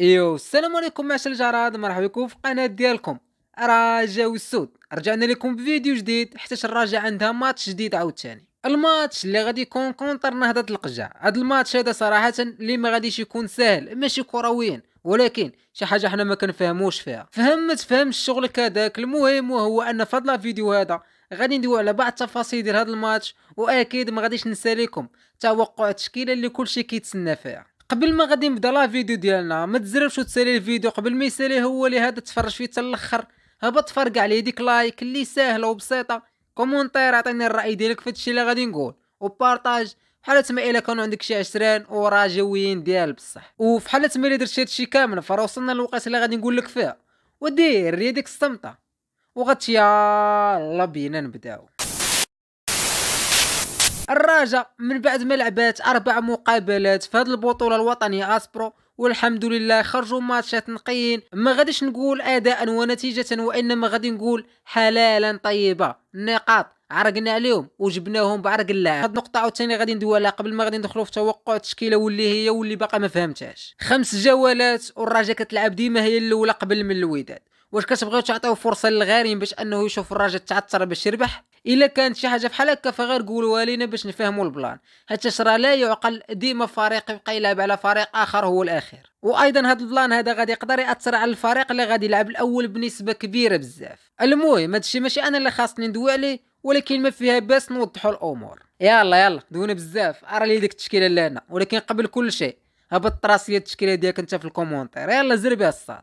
ايوا السلام عليكم عشر الجراد مرحبا بكم في القناه ديالكم رجاو السود رجعنا لكم بفيديو جديد حتى الراجا عندها ماتش جديد عاوتاني الماتش اللي غادي يكون كونتر نهضه القجع هذا الماتش هذا صراحه اللي ما غاديش يكون سهل ماشي كرويا ولكن شي حاجه حنا ما كنفهموش فيها فهم ما الشغل كذاك المهم وهو ان في هذا الفيديو هذا غادي ندوي على بعض التفاصيل ديال هذا الماتش واكيد ما غاديش ننسى لكم توقع التشكيله اللي كلشي كيتسنى فيها قبل ما غادي نبدا لا فيديو ديالنا ما تزربش وتسالي الفيديو قبل ما يسالي هو لهذا تفرج فيه حتى الاخر هبط فرقع عليه ديك لايك اللي ساهله وبسيطه كومونتير عطيني الراي ديالك في هادشي اللي غادي نقول وبارطاج بحال تما الا كانوا عندك شي عشرين وراجويين ديال بصح وفحال تما الا درت هادشي كامل فراه وصلنا للوقت اللي غادي نقول لك فيها ودير يديك الصمته وغتيا الله بينا نبداو الراجا من بعد ما لعبات اربع مقابلات في هذه البطوله الوطنيه اسبرو والحمد لله خرجوا ماتشات نقيين ما غاديش نقول اداء ونتيجه وانما غادي نقول حلالا طيبه النقاط عرقنا عليهم وجبناهم بعرق اللعب هاد النقطة عاوتاني غادي ندوي عليها قبل ما غادي ندخلو في توقع التشكيلة واللي هي واللي باقا ما فهمتهاش خمس جولات والرجا كتلعب ديما هي الاولى قبل من الوداد واش كتبغيو تعطيو فرصه للغارين باش انه يشوف الراجل تعثر باش يربح الا كانت شي حاجه بحال هكا فغير قولوها لينا باش نفهموا البلان حتى راه لا يعقل ديما فريق يبقى يلعب على فريق اخر هو الاخير وايضا هذا البلان هذا غادي يقدر ياثر على الفريق اللي غادي يلعب الاول بنسبه كبيره بزاف المهم هادشي ماشي انا اللي خاصني ندوي عليه ولكن ما فيها باس نوضحوا الامور يلا يلا دونا بزاف ارى لي ديك التشكيله اللي هنا ولكن قبل كل شيء هبط راسيه التشكيله ديالك انت في الكومونتير يلا زربي الصاد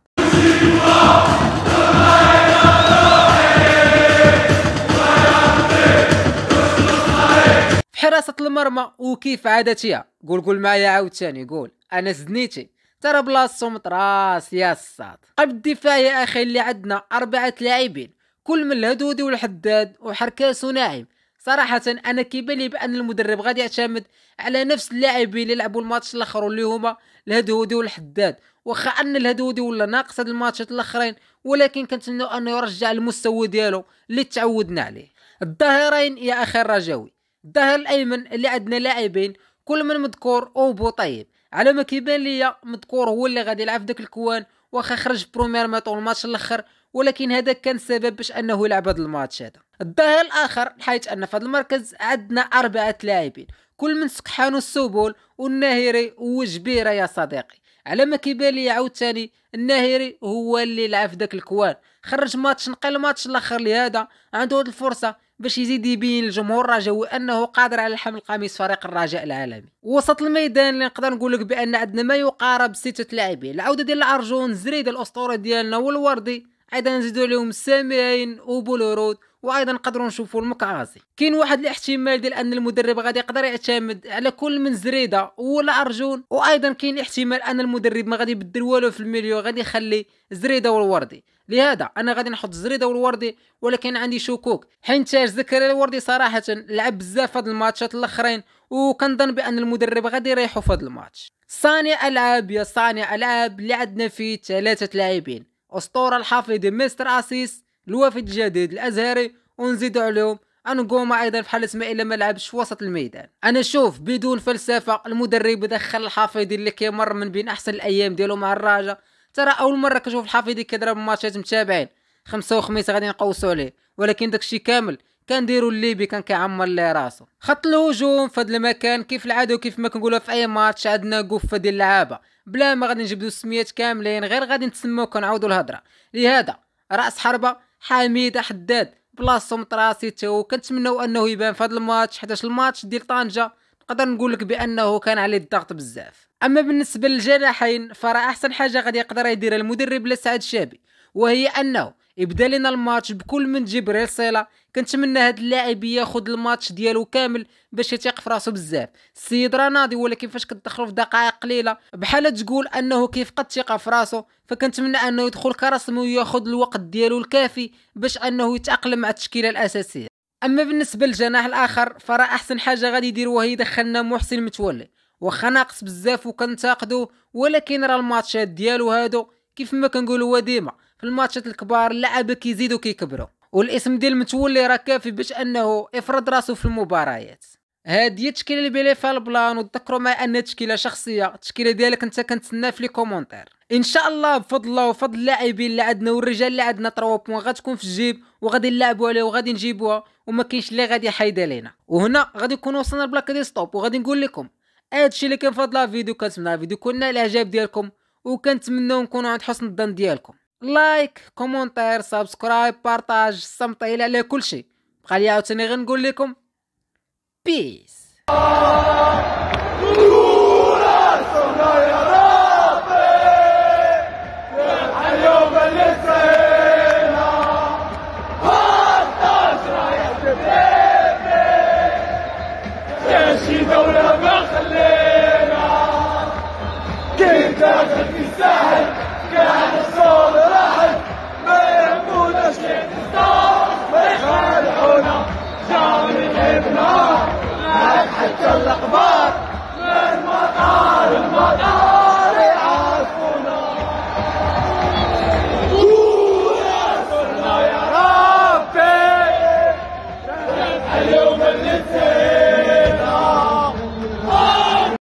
حراسة المرمى وكيف عادتها قول قول معايا عاوتاني قول انا زنيتي ترى بلاصتهم طراس يا الصاد قلب الدفاع يا اخي اللي عندنا اربعه لاعبين كل من الهدودي والحداد وحركاس وناعم صراحة أنا كيبان لي بأن المدرب غادي يعتمد على نفس اللاعبين اللي لعبوا الماتش الآخر اللي هما الهدهودي والحداد وخا أن الهدهودي ولا ناقص هاد الماتشات الآخرين ولكن كنتمناو أنه يرجع المستوى ديالو اللي تعودنا عليه الظاهرين يا أخي الرجاوي الظهير الأيمن اللي عندنا لاعبين كل من مذكور أو بوطيب على ما كيبان ليا مذكور هو اللي غادي يلعب في داك الكوان وخا خرج بروميير ميطون الماتش الاخر ولكن هذا كان السبب باش انه يلعب هذا الماتش هذا الظاهر الاخر حيث ان في هذا المركز عندنا اربعه لاعبين كل من سقحانو السوبول والناهري وجبيره يا صديقي على ما كيبان لي عاوتاني الناهري هو اللي لعب في داك الكوان خرج ماتش نقل الماتش الاخر لهذا عنده هذه الفرصه باش يزيد يبين للجمهور الرجاوي انه قادر على حمل قميص فريق الرجاء العالمي وسط الميدان اللي نقدر نقول لك بان عندنا ما يقارب سته لاعبين العوده ديال العرجون زريده الاسطوره ديالنا والوردي ايضا نزيدو لهم السامعين وبولورود وايضا نقدروا نشوفوا المكعاصي كاين واحد الاحتمال ديال ان المدرب غادي يقدر يعتمد على كل من زريده ولا ارجون وايضا كاين احتمال ان المدرب ما غادي يبدل والو في الميليو غادي يخلي زريده والوردي لهذا انا غادي نحط زريده والوردي ولكن عندي شكوك حيت زكريا الوردي صراحه لعب بزاف هاد الماتشات الاخرين وكنظن بان المدرب غادي يريحو في هاد الماتش صانع العاب يا صانع العاب اللي عندنا فيه ثلاثه لاعبين أسطورة الحفيد مستر أسيس الوافد الجديد الأزهري ونزيد عليهم أنقوم ايضا في حال اسماعيل إلا ما لعبش وسط الميدان انا شوف بدون فلسفه المدرب دخل الحفيدي اللي كيمر من بين احسن الايام ديالو مع الراجا ترى اول مره كنشوف الحفيدي كيضرب ماتشات متابعين خمسة وخميس غادي نقوسوا عليه ولكن داكشي كامل كان ديروا الليبي كان كيعمر ليه راسو خط الهجوم في هذا المكان كيف العاده وكيف ما كنقولوا في اي ماتش عندنا قفه ديال اللعابه بلا ما غادي نجبدوا السميات كاملين غير غادي نتسموا كنعاودوا الهضره لهذا راس حربه حميد حداد بلاصتو مطراسي تو كنتمناو انه يبان في هذا الماتش حيت الماتش ديال طنجه نقدر نقول لك بانه كان عليه الضغط بزاف اما بالنسبه للجناحين فراه احسن حاجه غادي يقدر يديرها المدرب لسعد شابي وهي انه يبدا لنا الماتش بكل من جبريل صيلا كنتمنى هاد اللاعب ياخذ الماتش ديالو كامل باش يثيق في راسو بزاف السيد راه ولا ولكن فاش كتدخلو في دقائق قليله بحال تقول انه كيفقد الثقه في راسو فكنتمنى انه يدخل كرسمي وياخذ الوقت ديالو الكافي باش انه يتاقلم مع التشكيله الاساسيه اما بالنسبه للجناح الاخر فراه احسن حاجه غادي يديروها هي دخلنا محسن متولي واخا ناقص بزاف وكنتاقدو ولكن راه الماتشات ديالو هادو كيف ما كنقولوا ديما في الماتشات الكبار اللعابه كيزيدوا كيكبروا والاسم ديال متولي راه كافي باش انه يفرض راسو في المباريات هادي هي التشكيله اللي بلي فيها البلان وتذكروا مع ان تشكيله شخصيه التشكيله ديالك انت كنتسنى في لي كومونتير ان شاء الله بفضل الله وفضل اللاعبين اللي عندنا والرجال اللي عندنا 3 بوان غتكون في الجيب وغادي نلعبوا عليها وغادي نجيبوها وما كاينش اللي غادي يحيدها لينا وهنا غادي نكون وصلنا لبلاك ديال ستوب وغادي نقول لكم هادشي اللي كان في هاد فيديو كنتمنى الفيديو كنا الاعجاب ديالكم وكنتمناو نكونوا عند حسن الظن ديالكم لايك كومونتير سبسكرايب بارطاج الصمطيله على كلشي بقى لي عاوتاني غنقول لكم بيس الرقبان